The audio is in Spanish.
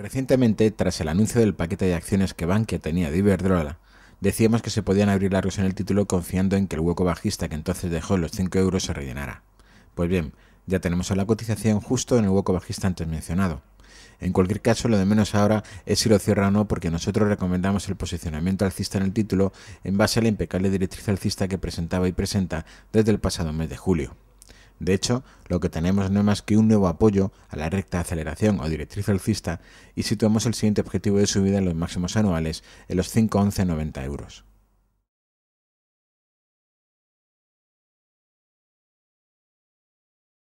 Recientemente, tras el anuncio del paquete de acciones que Bankia tenía de Iberdrola, decíamos que se podían abrir largos en el título confiando en que el hueco bajista que entonces dejó los 5 euros se rellenara. Pues bien, ya tenemos a la cotización justo en el hueco bajista antes mencionado. En cualquier caso, lo de menos ahora es si lo cierra o no, porque nosotros recomendamos el posicionamiento alcista en el título en base a la impecable directriz alcista que presentaba y presenta desde el pasado mes de julio. De hecho, lo que tenemos no es más que un nuevo apoyo a la recta de aceleración o directriz alcista y situamos el siguiente objetivo de subida en los máximos anuales en los 5.11.90 euros.